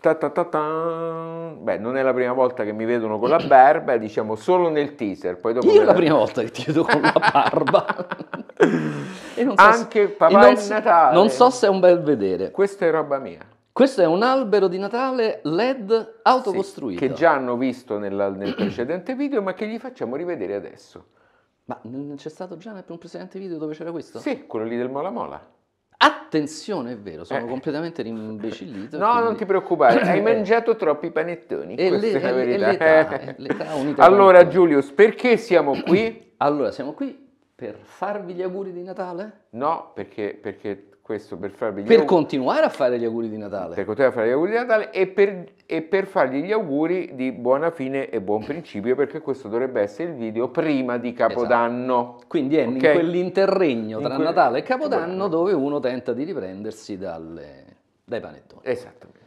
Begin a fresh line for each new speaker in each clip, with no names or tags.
Ta ta ta ta. Beh, non è la prima volta che mi vedono con la barba, diciamo solo nel teaser. Poi dopo Io è la prima volta che ti vedo con la barba. e non so Anche se... papà non, so, Natale. Non so se è un bel vedere. Questa è roba mia. Questo è un albero di Natale LED autocostruito. Sì, che già hanno visto nella, nel precedente video, ma che gli facciamo rivedere adesso.
Ma c'è stato già nel precedente video dove c'era questo? Sì,
quello lì del Mola Mola. Attenzione, è vero, sono eh. completamente rimbecillito. No, quindi... non ti preoccupare, hai mangiato troppi panettoni. E questa è la verità. È l'età, è eh, l'età allora, Giulius, perché siamo qui? allora, siamo qui per
farvi gli auguri di Natale?
No, perché, perché questo per farvi gli auguri. Per continuare a fare gli auguri di Natale. Per continuare a fare gli auguri di Natale e per e per fargli gli auguri di buona fine e buon principio perché questo dovrebbe essere il video prima di Capodanno. Esatto. Quindi è okay? in quell'interregno in tra quel... Natale e Capodanno
dove uno tenta di riprendersi dalle...
dai panettoni. Esattamente.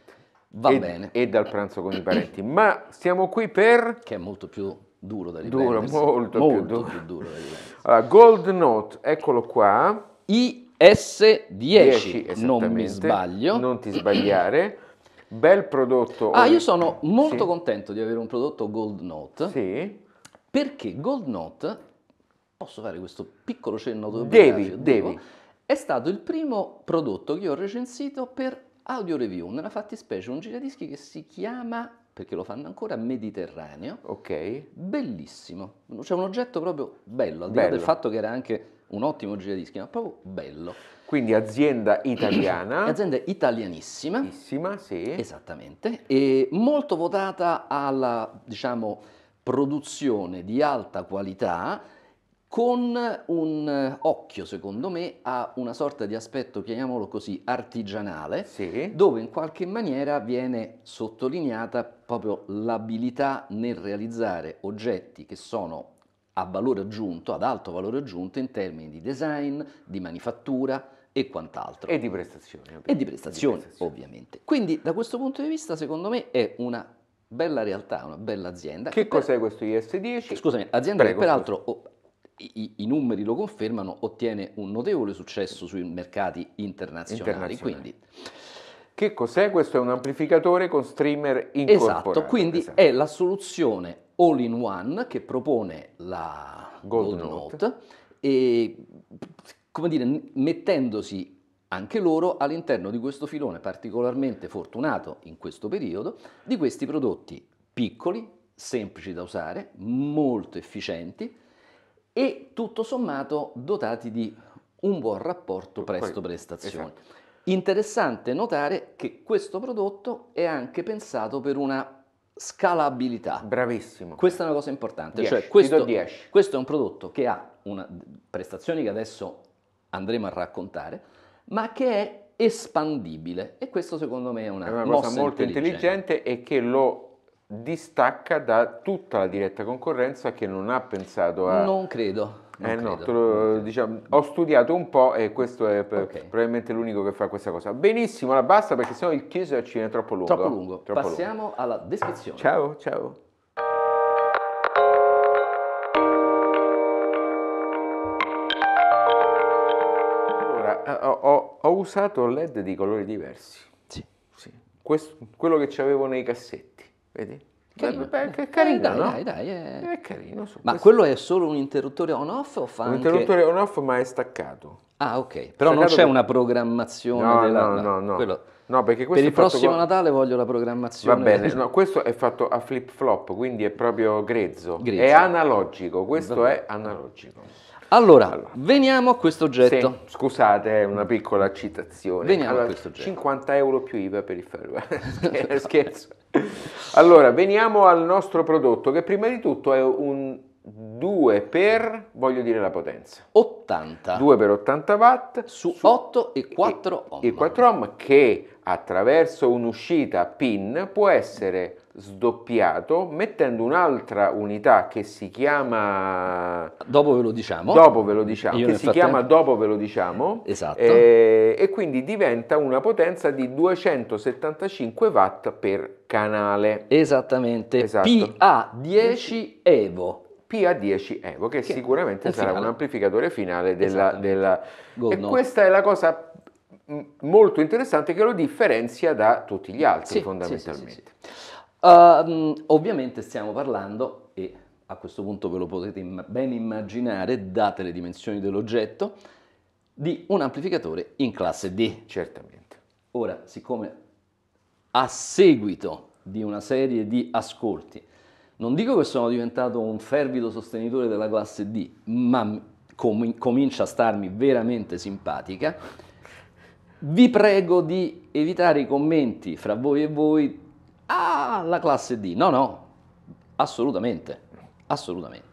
Va e, bene. E dal pranzo con i parenti. Ma siamo qui per... Che è molto più duro da riprendersi. Duro, molto, molto più, duro. più
duro. da riprendersi.
Allora, Gold Note, eccolo qua. IS10, 10, non mi sbaglio. Non ti sbagliare.
Bel prodotto. Ah, io sono molto sì. contento di avere un prodotto Gold Note. Sì. Perché Gold Note, posso fare questo piccolo cenno autobiografico? Devi, devi. È stato il primo prodotto che ho recensito per audio review, nella fattispecie un giradischi che si chiama perché lo fanno ancora Mediterraneo. Ok. Bellissimo. C'è un oggetto proprio bello, al di là del fatto che era anche un ottimo giradischi, ma proprio bello. Quindi azienda italiana. azienda italianissima. Itissima, sì. Esattamente. E molto votata alla, diciamo, produzione di alta qualità con un occhio, secondo me, a una sorta di aspetto, chiamiamolo così, artigianale, sì. dove in qualche maniera viene sottolineata proprio l'abilità nel realizzare oggetti che sono a valore aggiunto, ad alto valore aggiunto in termini di design, di manifattura, e quant'altro. E di prestazioni. Ovviamente. E di prestazioni, ovviamente. Quindi da questo punto di vista, secondo me, è una bella realtà, una bella azienda. Che, che per... cos'è
questo IS10? Scusami, azienda Prego, che peraltro...
i, I, numeri lo confermano, ottiene un notevole successo sui mercati internazionali. internazionali. Quindi, che cos'è? Questo è un amplificatore con streamer incorporato. Esatto, quindi esatto. è la soluzione all-in-one che propone la Gold, Gold Note, Note come dire, mettendosi anche loro all'interno di questo filone particolarmente fortunato in questo periodo, di questi prodotti piccoli, semplici da usare, molto efficienti e tutto sommato dotati di un buon rapporto presto-prestazione. Esatto. Interessante notare che questo prodotto è anche pensato per una scalabilità. Bravissimo. Questa è una cosa importante. Cioè dieci. Cioè questo, questo, è un prodotto che ha una, prestazioni che adesso andremo a
raccontare,
ma che è espandibile e questo secondo me è una, è una cosa molto intelligente.
intelligente e che lo distacca da tutta la diretta concorrenza che non ha pensato a... Non credo. Non eh credo. no, lo, diciamo, ho studiato un po' e questo è okay. probabilmente l'unico che fa questa cosa. Benissimo, la basta perché sennò il chiesa ci viene troppo lungo. Troppo lungo. Troppo Passiamo lungo.
alla descrizione. Ciao, ciao.
usato LED di colori diversi. Sì. sì. Questo, quello che avevo nei cassetti, vedi? Carino,
beh, beh, carino, dai, no? dai, dai, è... Eh. è carino. ma
questo. quello è solo un interruttore on-off o fa Un anche... interruttore on-off ma è staccato. Ah, ok. Però staccato non c'è per... una
programmazione no, della... No, no, no. Quello...
No, perché questo per il prossimo con...
Natale voglio la programmazione. Va bene, no,
questo è fatto a flip flop, quindi è proprio grezzo. grezzo. È analogico, questo è analogico. Allora, allora, veniamo a questo oggetto. Sì, scusate, una piccola citazione. Veniamo allora, a questo oggetto. 50 euro più IVA per il ferro. Scherzo. allora, veniamo al nostro prodotto che prima di tutto è un 2 per, voglio dire la potenza. 80. 2 per 80 watt. Su, su 8 e 4 ohm. E 4 ohm che attraverso un'uscita PIN può essere sdoppiato mettendo un'altra unità che si chiama dopo ve lo diciamo dopo ve lo diciamo Io che si frattempo... chiama dopo ve lo diciamo esatto eh, e quindi diventa una potenza di 275 watt per canale esattamente esatto.
PA10
Evo PA10 Evo che, che sicuramente sarà finale. un amplificatore finale della, della... e questa è la cosa molto interessante che lo differenzia da tutti gli altri sì, fondamentalmente. Sì, sì, uh, ovviamente stiamo parlando, e a questo
punto ve lo potete im- ben immaginare, date le dimensioni dell'oggetto, di un amplificatore in classe D. Certamente. Ora, siccome a seguito di una serie di ascolti, non dico che sono diventato un fervido sostenitore della classe D, ma com- comincia a starmi veramente simpatica, vi prego di evitare i commenti fra voi e voi,
ah, la classe D. No, no, assolutamente, assolutamente.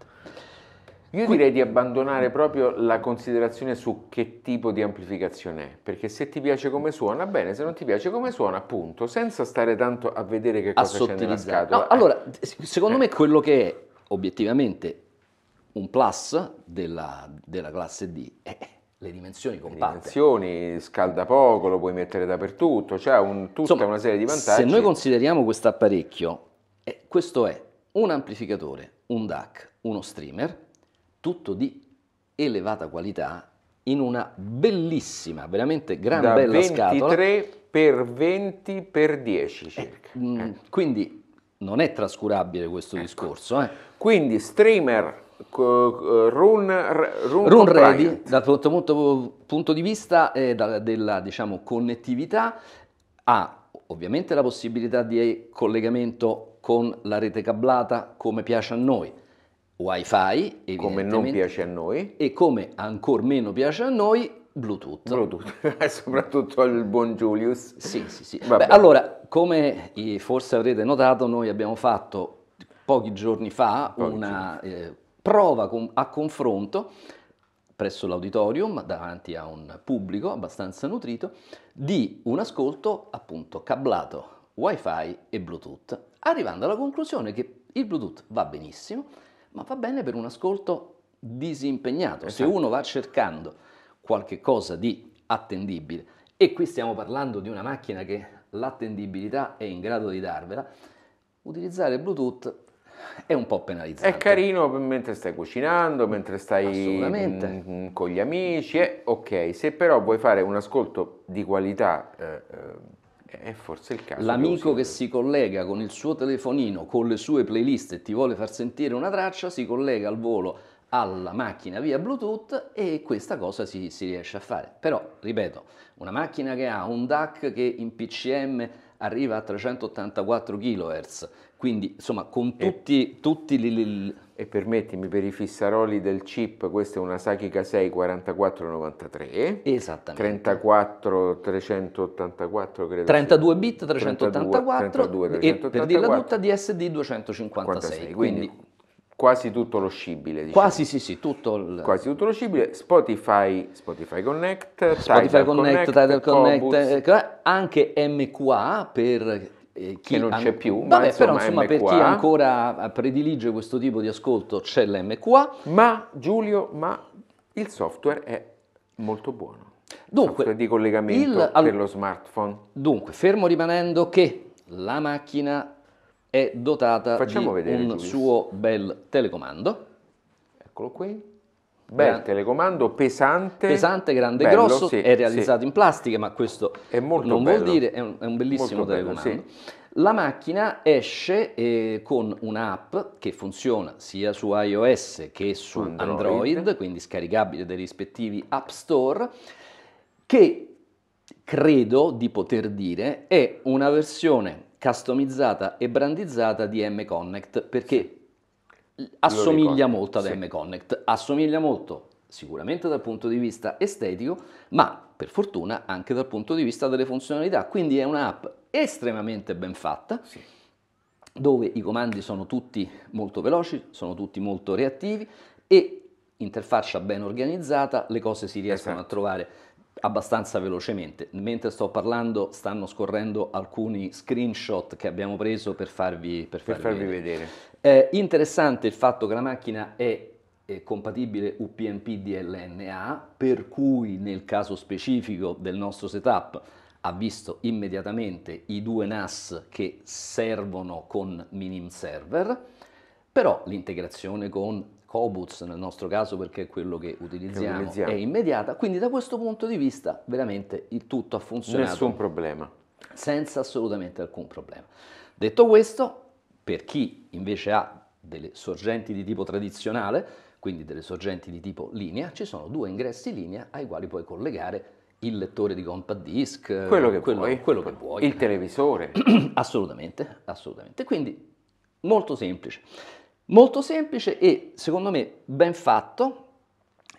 Io direi di abbandonare proprio la considerazione su che tipo di amplificazione è, perché se ti piace come suona, bene, se non ti piace come suona, appunto, senza stare tanto a vedere che cosa c'è nella scatola. No, allora, eh. secondo eh. me quello che è obiettivamente
un plus della, della classe D è le dimensioni compatte. Le
dimensioni, scalda poco, lo puoi mettere dappertutto, c'è cioè un, tutta Insomma, una serie di vantaggi. Se noi
consideriamo questo apparecchio,
eh, questo è un amplificatore, un DAC,
uno streamer, tutto di elevata qualità in una bellissima, veramente gran da bella 23 scatola.
23 per 20 per 10 eh,
circa. Eh, mh, eh. Quindi non è trascurabile questo ecco. discorso. Eh. Quindi streamer
Run, run, run ready
dal punto, punto di vista eh, da, della diciamo, connettività ha ovviamente la possibilità di collegamento con la rete cablata come piace a noi, wifi come non piace a noi e come ancora meno piace a noi Bluetooth. Bluetooth,
soprattutto il buon Julius. Sì, sì, sì. Beh, allora,
come eh, forse avrete notato, noi abbiamo fatto pochi giorni fa pochi una giorni. Eh, prova a confronto presso l'auditorium, davanti a un pubblico abbastanza nutrito, di un ascolto appunto cablato, wifi e Bluetooth, arrivando alla conclusione che il Bluetooth va benissimo, ma va bene per un ascolto disimpegnato. Esatto. Se uno va cercando qualche cosa di attendibile, e qui stiamo parlando di una macchina che l'attendibilità è in grado di darvela, utilizzare Bluetooth è un po' penalizzato. È
carino mentre stai cucinando, mentre stai mm, mm, con gli amici, eh, ok, se però vuoi fare un ascolto di qualità... Eh, eh è forse il caso. L'amico
che si collega con il suo telefonino, con le sue playlist e ti vuole far sentire una traccia, si collega al volo alla macchina via Bluetooth e questa cosa si, si riesce a fare. Però, ripeto, una macchina che ha un DAC che in PCM arriva a
384 kHz quindi, insomma, con tutti, e, tutti li, li, E permettimi, per i fissaroli del chip, questa è una Saki K6 4493. Esattamente. 34, 384, credo. 32 bit, 384. 32, 32, 384 e per dirla tutta,
DSD 256. 56, quindi, quindi
quasi tutto lo scibile. Diciamo. Quasi sì, sì, tutto il... Quasi tutto lo scibile. Spotify, Spotify Connect, Spotify Tidal Connect, Connect Tidal Connect, Cobus. Eh, cioè anche MQA per
eh, chi che non c'è più, ma vabbè, insomma, però insomma MQA. per chi ancora eh, predilige questo tipo di ascolto c'è
l'MQA. Ma Giulio, ma il software è molto buono. Dunque, di collegamento il, per lo smartphone. Dunque, fermo rimanendo che
la macchina è dotata Facciamo di un Giulius. suo bel telecomando.
Eccolo qui. Bel telecomando pesante. Pesante, grande e grosso, sì, è realizzato sì. in plastica, ma questo non bello. vuol dire, è un, è un bellissimo molto telecomando. Bello, sì.
La macchina esce eh, con un'app che funziona sia su iOS che su Android. Android, quindi scaricabile dai rispettivi App Store, che credo di poter dire è una versione customizzata e brandizzata di M-Connect, perché assomiglia molto ad sì. M-Connect, assomiglia molto sicuramente dal punto di vista estetico, ma per fortuna anche dal punto di vista delle funzionalità, quindi è un'app estremamente ben fatta. Sì. dove i comandi sono tutti molto veloci, sono tutti molto reattivi e interfaccia ben organizzata, le cose si riescono esatto. a trovare abbastanza velocemente. Mentre sto parlando stanno scorrendo alcuni screenshot che abbiamo preso per farvi, per farvi, per farvi vedere. vedere. Eh, interessante il fatto che la macchina è, compatibile UPnP DLNA, per cui nel caso specifico del nostro setup ha visto immediatamente i due NAS che servono con Minim Server, però l'integrazione con Cobuz nel nostro caso perché è quello che utilizziamo, che utilizziamo, è immediata, quindi da questo punto di vista veramente il tutto ha funzionato. Nessun problema. Senza assolutamente alcun problema. Detto questo, per chi invece ha delle sorgenti di tipo tradizionale, quindi delle sorgenti di tipo linea, ci sono due ingressi linea ai quali puoi collegare il lettore di compact disc, quello
che, quello, vuoi, quello che vuoi, il televisore.
assolutamente, assolutamente. Quindi molto semplice. Molto semplice e secondo me ben fatto,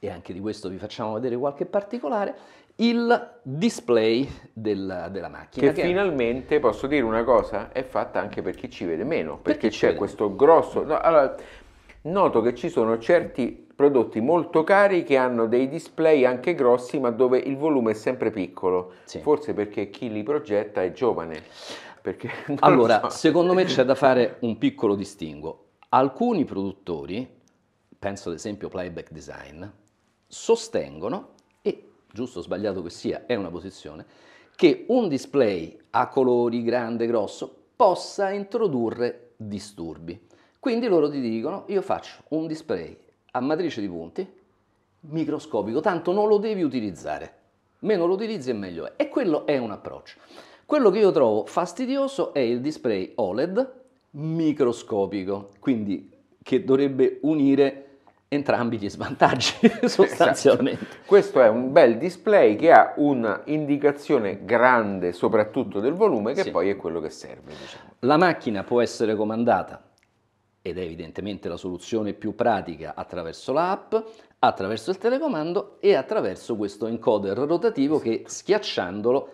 e anche di questo vi facciamo vedere qualche particolare,
il display del, della macchina. Che, che finalmente, è... posso dire una cosa, è fatta anche per chi ci vede meno, perché, perché c'è questo grosso... No, allora, noto che ci sono certi prodotti molto cari che hanno dei display anche grossi ma dove il volume è sempre piccolo, sì. forse perché chi li progetta è giovane. Perché, allora, so. secondo me c'è da fare un piccolo distinguo. Alcuni produttori,
penso ad esempio Playback Design, sostengono, e giusto o sbagliato che sia, è una posizione, che un display a colori grande, grosso, possa introdurre disturbi. Quindi loro ti dicono, io faccio un display a matrice di punti, microscopico, tanto non lo devi utilizzare. Meno lo utilizzi e meglio è. E quello è un approccio. Quello che io trovo fastidioso è il display OLED microscopico, quindi che dovrebbe unire
entrambi gli svantaggi esatto. sostanzialmente. Esatto. Questo è un bel display che ha un'indicazione grande soprattutto del volume che sì. poi è quello che serve.
Diciamo. La macchina può essere comandata ed è evidentemente la soluzione più pratica attraverso l'app, attraverso il telecomando e attraverso questo encoder rotativo che schiacciandolo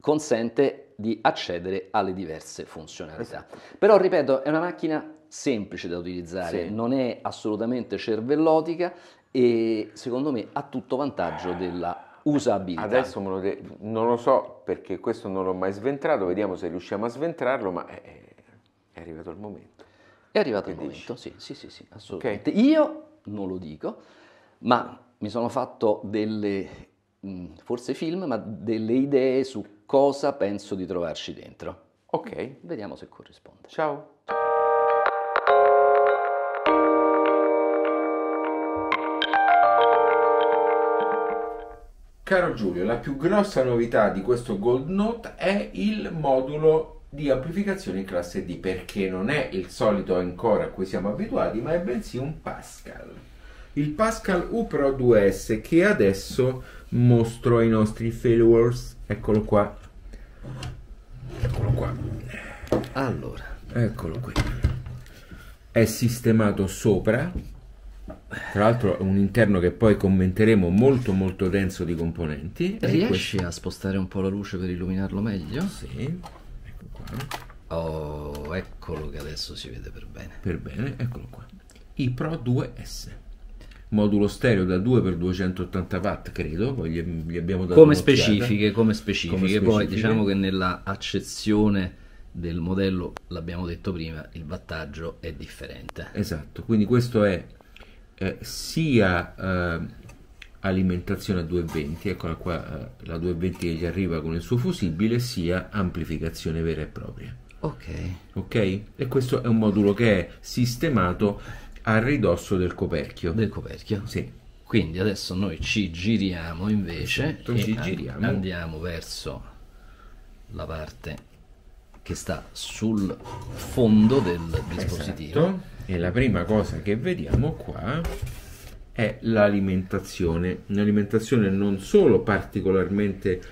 consente di accedere alle diverse funzionalità. Esatto. Però, ripeto, è una macchina semplice da utilizzare, sì. non è assolutamente
cervellotica e secondo me ha tutto vantaggio della usabilità. Adesso lo de- non lo so perché questo non l'ho mai sventrato, vediamo se riusciamo a sventrarlo, ma è, è arrivato il momento. È arrivato che il dici? momento, sì, sì, sì, sì assolutamente.
Okay. Io non lo dico, ma mi sono fatto delle, forse film, ma delle idee su cosa penso di trovarci dentro. Ok. Vediamo se corrisponde. Ciao.
Caro Giulio, la più grossa novità di questo Gold Note è il modulo di amplificazione classe D perché non è il solito ancora a cui siamo abituati, ma è bensì un Pascal. Il Pascal U Pro 2S che adesso mostro ai nostri followers, eccolo qua, Eccolo qua. Allora. Eccolo qui. È sistemato sopra. Tra l'altro è un interno che poi commenteremo molto molto denso di componenti. Riesci a spostare un po' la luce per illuminarlo meglio? Sì. Ecco qua.
Oh, eccolo che adesso si vede per bene.
Per bene, eccolo qua. I Pro 2S modulo stereo da 2 x 280 watt, credo, poi gli, gli abbiamo dato come specifiche, come specifiche, come specifiche, poi diciamo che nella accezione del modello, l'abbiamo detto prima, il wattaggio è differente. Esatto, quindi questo è eh, sia eh, alimentazione a 220, eccola qua, eh, la 220 che gli arriva con il suo fusibile, sia amplificazione vera e propria. Ok. Ok? E questo è un modulo che è sistemato a ridosso del coperchio. Del coperchio? Sì. Quindi adesso noi ci giriamo invece esatto, ci giriamo.
andiamo verso la parte che sta
sul fondo del dispositivo. Esatto. E la prima cosa che vediamo qua è l'alimentazione. Un'alimentazione non solo particolarmente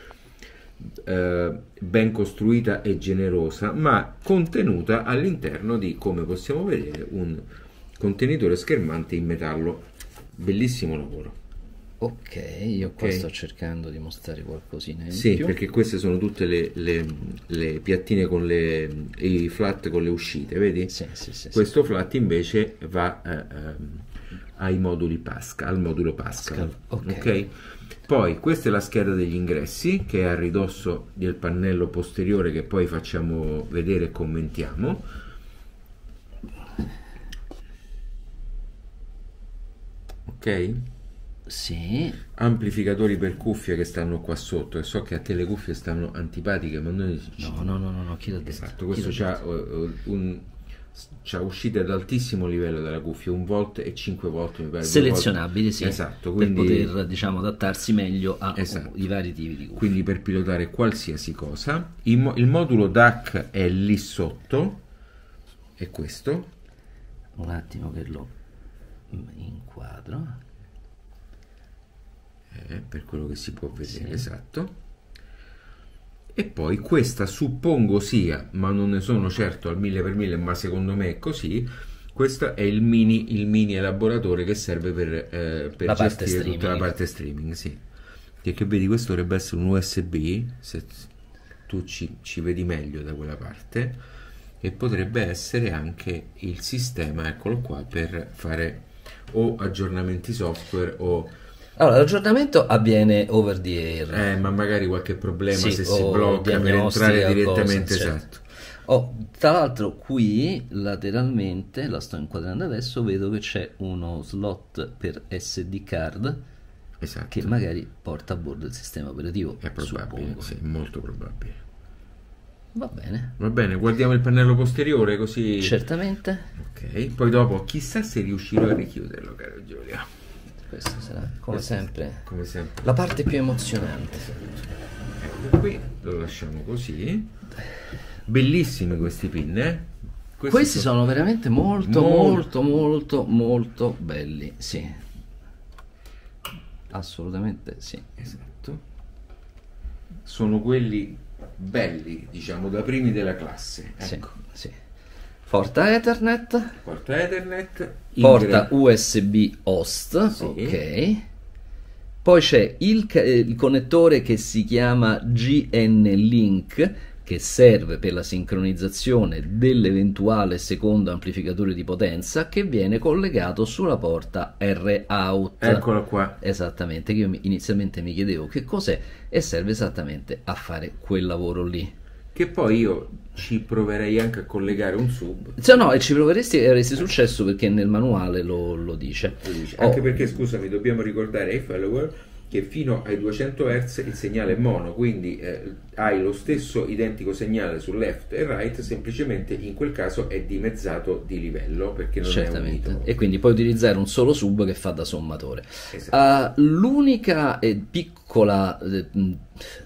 eh, ben costruita e generosa, ma contenuta all'interno di, come possiamo vedere, un contenitore schermante in metallo bellissimo lavoro ok io qua okay. sto cercando di
mostrare qualcosina in sì più. perché
queste sono tutte le, le, le piattine con le, i flat con le uscite vedi sì, sì, sì, questo flat invece va eh, ehm, ai moduli Pascal al modulo Pascal, Pascal. Okay. ok poi questa è la scheda degli ingressi che è a ridosso del pannello posteriore che poi facciamo vedere e commentiamo Sì. Amplificatori per cuffie che stanno qua sotto so che a te le cuffie stanno antipatiche, ma noi... No, no, no, no, no chi l'ha detto? Esatto, questo c'ha, uh, un, c'ha uscite ad altissimo livello dalla cuffia, un volt e 5 volt mi pare. Selezionabili, sì. Esatto, quindi... Per poter, diciamo, adattarsi meglio ai esatto. vari tipi di cuffia. Quindi per pilotare qualsiasi cosa. Il, mo- il modulo DAC è lì sotto, è questo. Un attimo che lo inquadro eh, per quello che si può vedere sì. esatto e poi questa suppongo sia ma non ne sono certo al mille per mille ma secondo me è così questo è il mini, il mini elaboratore che serve per, eh, per gestire tutta la parte streaming sì. che vedi questo dovrebbe essere un USB se tu ci, ci vedi meglio da quella parte e potrebbe essere anche il sistema eccolo qua per fare o aggiornamenti software o... Allora, l'aggiornamento avviene over the air. Eh, ma magari qualche problema sì, se si blocca per entrare direttamente, cosa, esatto.
Certo. Oh, tra l'altro qui lateralmente, la sto inquadrando adesso, vedo che c'è uno slot per SD card esatto. che magari porta a bordo il sistema
operativo. È probabile, suppongo. sì, molto probabile. Va bene. Va bene, guardiamo il pannello posteriore così. Certamente. Ok, poi dopo chissà se riuscirò a richiuderlo, caro Giulia. Questa sarà, come, Questo sempre, come sempre,
la parte più emozionante.
Ecco qui, lo lasciamo così. Bellissime queste pinne. Eh? Questi, Questi sono, sono, veramente molto, molto, molto, molto belli, sì. Assolutamente sì. Esatto. Sono quelli belli, diciamo, da primi della classe. Ecco. Sì, sì. Porta Ethernet. Porta Ethernet. Porta USB
host. Sì. Ok. Poi c'è il, il, connettore che si chiama GN Link che serve per la sincronizzazione dell'eventuale secondo amplificatore di potenza che viene collegato sulla porta R-out. Eccolo qua. Esattamente, che io inizialmente mi chiedevo che cos'è e serve esattamente a fare quel lavoro lì. Che poi io ci proverei
anche a collegare un sub. Se cioè, no, e ci proveresti e avresti successo perché nel manuale lo, lo dice. Lo dice. Anche oh. perché, scusami, dobbiamo ricordare ai follower che fino ai 200 Hz il segnale è mono, quindi eh, hai lo stesso identico segnale su left e right, semplicemente in quel caso è dimezzato di livello perché non Certamente. è unito.
E quindi puoi utilizzare un solo sub che fa da sommatore. Esatto. Uh, l'unica eh, piccola eh,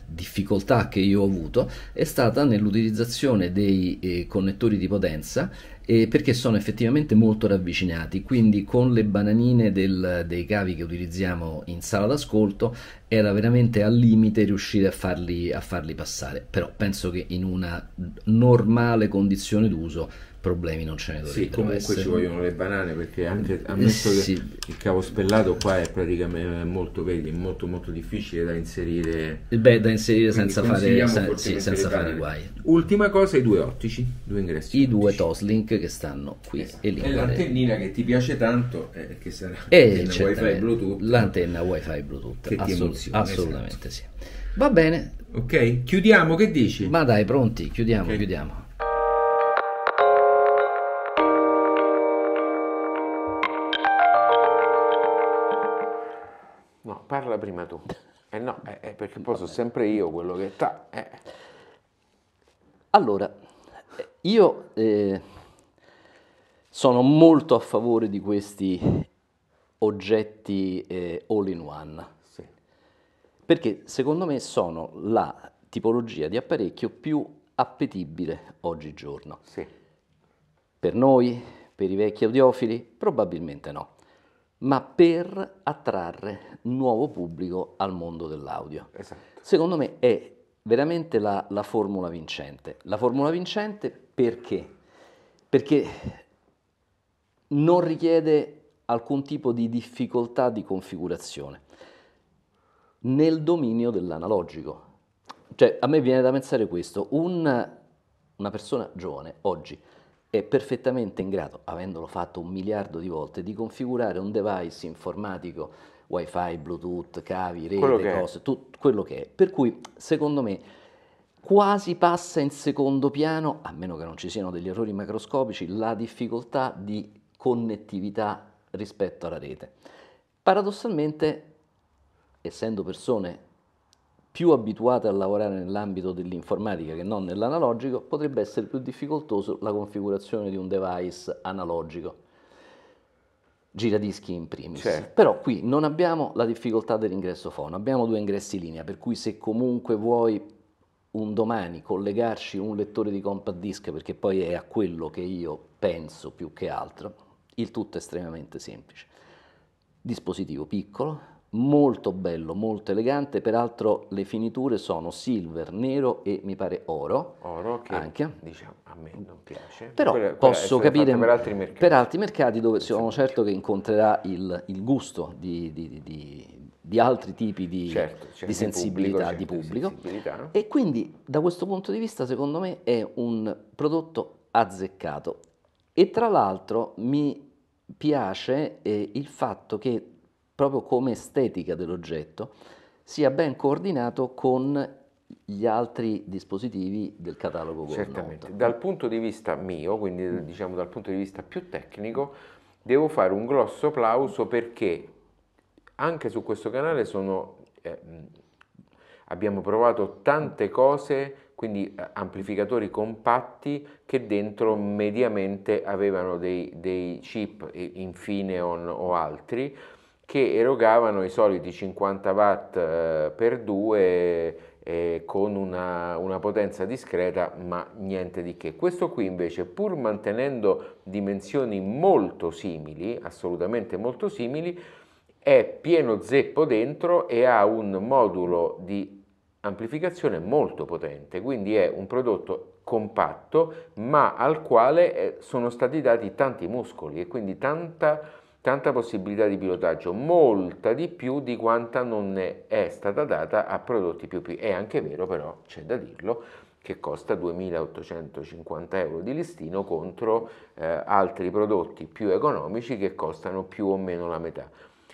difficoltà che io ho avuto è stata nell'utilizzazione dei eh, connettori di potenza eh, perché sono effettivamente molto ravvicinati, quindi con le bananine del, dei cavi che utilizziamo in sala d'ascolto era veramente al limite riuscire a farli, a farli passare, però penso che in una normale condizione d'uso problemi non ce ne dovrebbero sì, comunque essere. ci vogliono le
banane perché anche ammesso sì. che il cavo spellato qua è praticamente molto, vedi, molto molto difficile da inserire eh beh da inserire senza fare, sen- sì, senza fare guai ultima cosa i due ottici
due ingressi i ottici. due Toslink che stanno qui esatto. e lì e l'antennina
che ti piace tanto eh, che sarà e eh, wifi
bluetooth l'antenna wifi bluetooth che assolut- esatto. assolutamente esatto. sì va bene ok chiudiamo che dici? ma dai pronti chiudiamo okay. chiudiamo
prima tu. Eh no, eh, eh, perché poi sono sempre io quello che sta. Eh. Allora,
io eh, sono molto a favore di questi oggetti eh, all in one. Sì. Perché secondo me sono la tipologia di apparecchio più appetibile oggigiorno. Sì. Per noi, per i vecchi audiofili, probabilmente no ma per attrarre nuovo pubblico al mondo dell'audio. Esatto. Secondo me è veramente la, la, formula vincente. La formula vincente perché? Perché non richiede alcun tipo di difficoltà di configurazione nel dominio dell'analogico. Cioè, a me viene da pensare questo, un, una persona giovane oggi è perfettamente in grado, avendolo fatto un miliardo di volte, di configurare un device informatico, wifi, bluetooth, cavi, rete, quello cose, tutto quello che è. Per cui, secondo me, quasi passa in secondo piano, a meno che non ci siano degli errori macroscopici, la difficoltà di connettività rispetto alla rete. Paradossalmente, essendo persone più abituate a lavorare nell'ambito dell'informatica che non nell'analogico, potrebbe essere più difficoltoso la configurazione di un device analogico, giradischi in primis. Certo. Però qui non abbiamo la difficoltà dell'ingresso fono, abbiamo due ingressi linea, per cui se comunque vuoi un domani collegarci un lettore di compact disc, perché poi è a quello che io penso più che altro, il tutto è estremamente semplice. Dispositivo piccolo, molto bello, molto elegante, peraltro le finiture sono silver, nero e mi pare oro. Oro che anche. diciamo a
me non piace. Però quella, quella posso capire per altri
mercati, per altri mercati dove per sono certo che incontrerà il, il gusto di, di, di, di, altri tipi di, certo, certo, sensibilità di pubblico. Certo sensibilità. E quindi da questo punto di vista secondo me è un prodotto azzeccato. E tra l'altro mi piace eh, il fatto che proprio come estetica dell'oggetto, sia ben coordinato con gli altri dispositivi del catalogo Evernote. Certamente, dal
punto di vista mio, quindi mm. diciamo dal punto di vista più tecnico, devo fare un grosso applauso perché anche su questo canale sono, eh, abbiamo provato tante cose, quindi eh, amplificatori compatti che dentro mediamente avevano dei, dei chip, infine on, o altri, che erogavano i soliti 50 watt eh, per 2 eh, con una, una, potenza discreta ma niente di che. Questo qui invece pur mantenendo dimensioni molto simili, assolutamente molto simili, è pieno zeppo dentro e ha un modulo di amplificazione molto potente, quindi è un prodotto compatto ma al quale eh, sono stati dati tanti muscoli e quindi tanta tanta possibilità di pilotaggio, molta di più di quanta non ne è stata data a prodotti più più. È anche vero però, c'è da dirlo, che costa 2.850 euro di listino contro eh, altri prodotti più economici che costano più o meno la metà.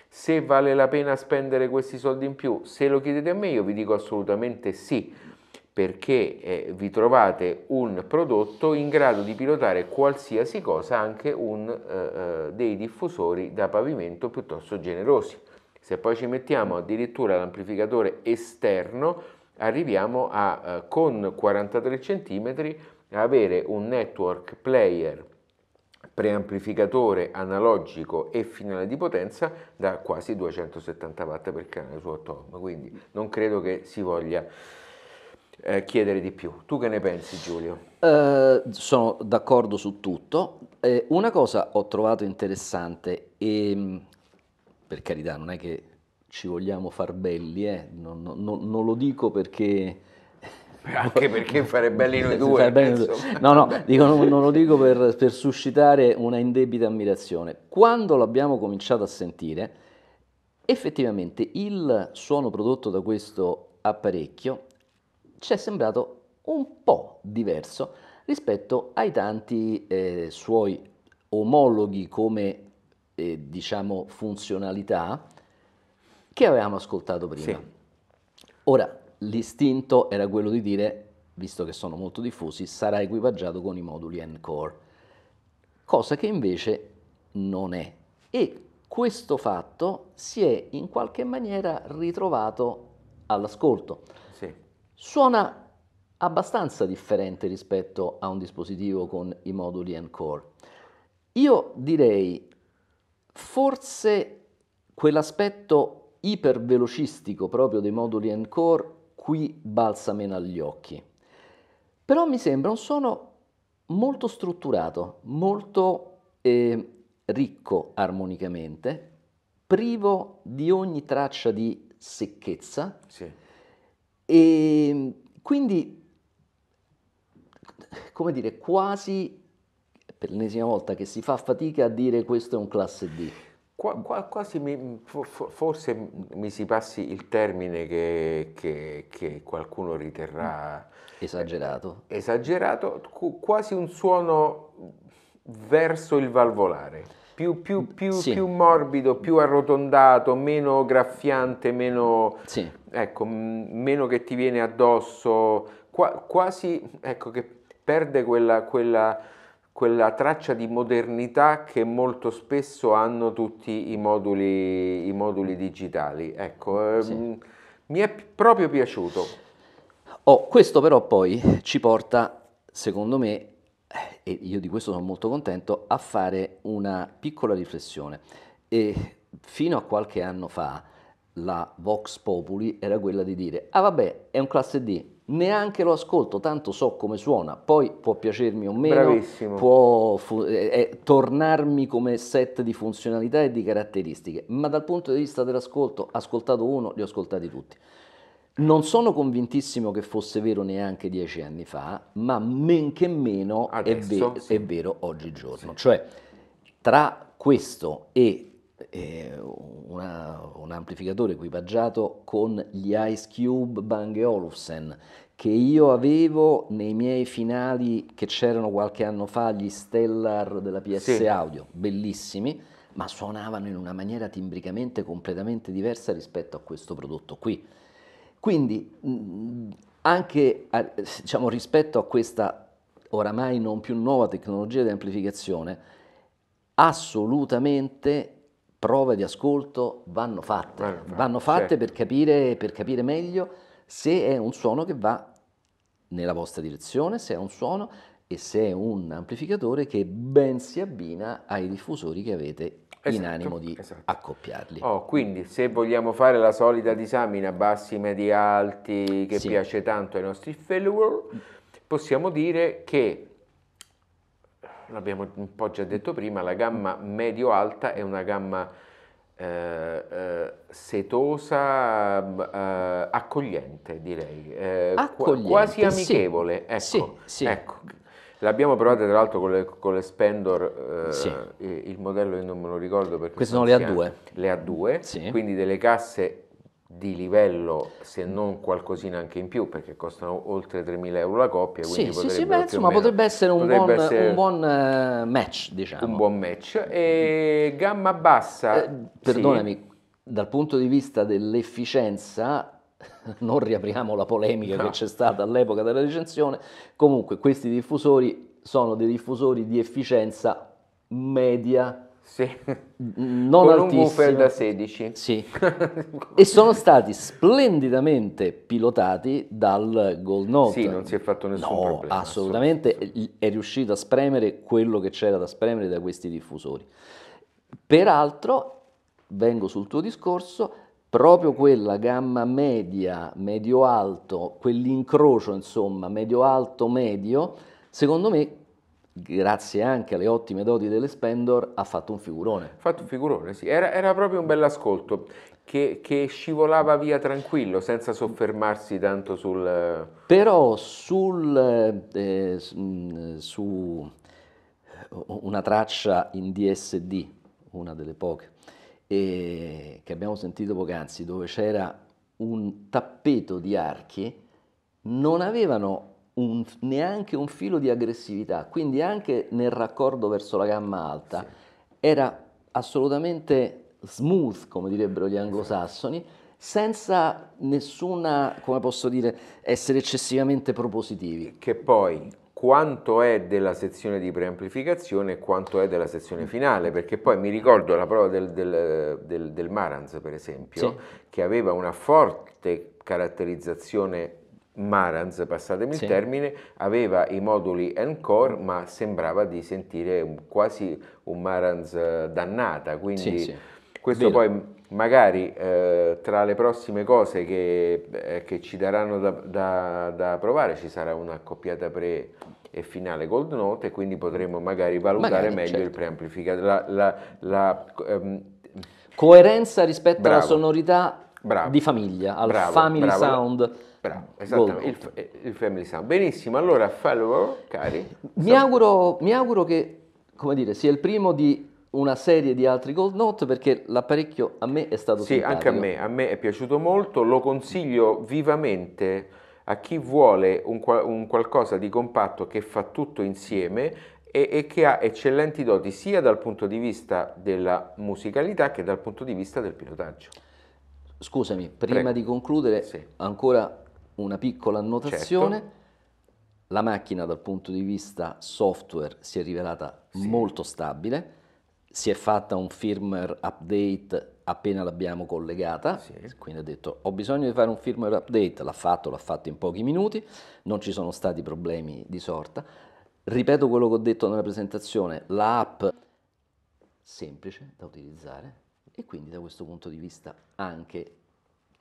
Se vale la pena spendere questi soldi in più, se lo chiedete a me, io vi dico assolutamente sì perché eh, vi trovate un prodotto in grado di pilotare qualsiasi cosa, anche un, eh, eh, dei diffusori da pavimento piuttosto generosi. Se poi ci mettiamo addirittura l'amplificatore esterno, arriviamo a, eh, con 43 cm, avere un network player preamplificatore analogico e finale di potenza da quasi 270 watt per canale su 8 ohm, quindi non credo che si voglia eh, chiedere di più. Tu che ne pensi Giulio?
Eh, sono d'accordo su tutto. Eh, una cosa ho trovato interessante e ehm, per carità non è che ci vogliamo far belli, eh, non, non, non lo dico perché
anche perché fare belli noi due. Belli no, no, dico, non,
non, lo dico per, per, suscitare una indebita ammirazione. Quando l'abbiamo cominciato a sentire, effettivamente il suono prodotto da questo apparecchio ci è sembrato un po' diverso rispetto ai tanti eh, suoi omologhi come eh, diciamo funzionalità che avevamo ascoltato prima. Sì. Ora, l'istinto era quello di dire, visto che sono molto diffusi, sarà equipaggiato con i moduli N-Core, cosa che invece non è. E questo fatto si è in qualche maniera ritrovato all'ascolto. Suona abbastanza differente rispetto a un dispositivo con i moduli Encore. Io direi forse quell'aspetto ipervelocistico proprio dei moduli Encore qui balza meno agli occhi. Però mi sembra un suono molto strutturato, molto eh, ricco armonicamente, privo di ogni traccia di secchezza. Sì e ehm, quindi, come dire, quasi per l'ennesima volta che si fa fatica a dire questo è un classe D. Qua,
qua, quasi mi, forse mi si passi il termine che, che, che qualcuno riterrà mm. esagerato. esagerato, quasi un suono verso il valvolare più, più, più, sì. più morbido, più arrotondato, meno graffiante, meno, sì. ecco, meno che ti viene addosso, qua, quasi ecco, che perde quella, quella, quella, traccia di modernità che molto spesso hanno tutti i moduli, i moduli digitali. Ecco, ehm, sì. mi è proprio piaciuto. Oh, questo però poi ci porta, secondo me,
e io di questo sono molto contento, a fare una piccola riflessione. E fino a qualche anno fa la Vox Populi era quella di dire, ah vabbè, è un classe D, neanche lo ascolto, tanto so come suona, poi può piacermi o meno, Bravissimo. può fu- eh, eh tornarmi come set di funzionalità e di caratteristiche, ma dal punto di vista dell'ascolto, ascoltato uno, li ho ascoltati tutti. Non sono convintissimo che fosse vero neanche dieci anni fa, ma men che meno Adesso, è, ver- sì. è, vero oggigiorno. Sì. Cioè, tra questo e eh, una, un amplificatore equipaggiato con gli Ice Cube Bang Olufsen che io avevo nei miei finali che c'erano qualche anno fa, gli Stellar della PS sì. Audio, bellissimi, ma suonavano in una maniera timbricamente completamente diversa rispetto a questo prodotto qui quindi mm, anche eh, diciamo, rispetto a questa oramai non più nuova tecnologia di amplificazione, assolutamente prove di ascolto vanno fatte, vanno fatte certo. per, capire, per capire meglio se è un suono che va nella vostra direzione, se è un suono e se è un amplificatore che ben si abbina ai diffusori che avete esatto, in animo di esatto.
accoppiarli. Oh, quindi se vogliamo fare la solita disamina bassi, medi, alti, che sì. piace tanto ai nostri follower, possiamo dire che l'abbiamo un po' già detto prima, la gamma medio-alta è una gamma eh, eh, setosa, eh, accogliente direi, eh, accogliente, quasi amichevole, sì, ecco, sì, sì. ecco L'abbiamo provata tra l'altro con le, con le Spendor, eh, sì. il modello io non me lo ricordo perché... Queste sono le A2. Le A2, sì. quindi delle casse di livello se non qualcosina anche in più perché costano oltre 3.000 euro la coppia sì, sì, sì beh, insomma potrebbe essere un potrebbe buon, essere un
buon eh, match diciamo
un buon match e gamma bassa eh,
perdonami sì. dal punto di vista dell'efficienza non riapriamo la polemica no. che c'è stata all'epoca della recensione, comunque questi diffusori sono dei diffusori di efficienza media. Sì. Non Con un woofer da
16. Sì.
e sono stati splendidamente pilotati dal Gold Note. Sì, non si è fatto nessun no, problema. Assolutamente, assolutamente è riuscito a spremere quello che c'era da spremere da questi diffusori. Peraltro, vengo sul tuo discorso, proprio quella gamma media, medio-alto, quell'incrocio insomma, medio-alto-medio, secondo me grazie anche alle ottime doti delle Spendor, ha fatto un figurone. Ha
fatto un figurone, sì. Era, era proprio un bell'ascolto che, che scivolava via tranquillo, senza soffermarsi tanto sul...
Però sul... Eh, mm, su una traccia in DSD, una delle poche, eh, che abbiamo sentito poc'anzi, dove c'era un tappeto di archi, non avevano un, neanche un filo di aggressività, quindi anche nel raccordo verso la gamma alta sì. era assolutamente smooth, come direbbero gli anglosassoni, senza nessuna, come posso
dire, essere eccessivamente propositivi. Che poi quanto è della sezione di preamplificazione e quanto è della sezione finale, perché poi mi ricordo la prova del, del, del, del Marantz, per esempio, sì. che aveva una forte caratterizzazione Marans, passatemi sì. il termine, aveva i moduli Encore, ma sembrava di sentire quasi un Marans dannata, quindi... Sì, questo Vero. poi magari eh, tra le prossime cose che, eh, che ci daranno da, da, da, provare ci sarà una coppiata pre e finale gold note e quindi potremo magari valutare magari, meglio certo. il preamplificatore. La, la, la ehm... Coerenza rispetto bravo. alla sonorità bravo. di famiglia, al bravo, family sound. Bravo, esattamente, il, eh, il, family sound. Benissimo, allora follow, cari.
Mi, so. auguro, mi auguro che, come dire, sia il primo di una serie di altri Gold Note perché
l'apparecchio a me è stato sì, simpatico. Sì, anche a me, a me è piaciuto molto, lo consiglio vivamente a chi vuole un, un qualcosa di compatto che fa tutto insieme e, e, che ha eccellenti doti sia dal punto di vista della musicalità che dal punto di vista del pilotaggio.
Scusami, prima Prego. di
concludere sì. ancora
una piccola annotazione. Certo. La macchina dal punto di vista software si è rivelata sì. molto stabile si è fatta un firmware update appena l'abbiamo collegata, sì. quindi ha detto ho bisogno di fare un firmware update, l'ha fatto, l'ha fatto in pochi minuti, non ci sono stati problemi di sorta. Ripeto quello che ho detto nella presentazione, l'app semplice da utilizzare
e quindi da questo punto di vista anche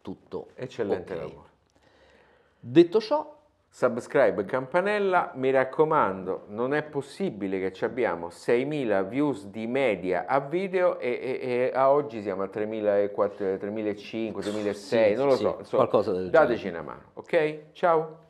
tutto eccellente okay. lavoro. Detto ciò, subscribe, campanella, mi raccomando, non è possibile che abbiamo 6.000 views di media a video e, e, e a oggi siamo a 3.500, 3.600, sì, non lo sì, so, insomma, qualcosa del dateci genere. una mano, ok? Ciao!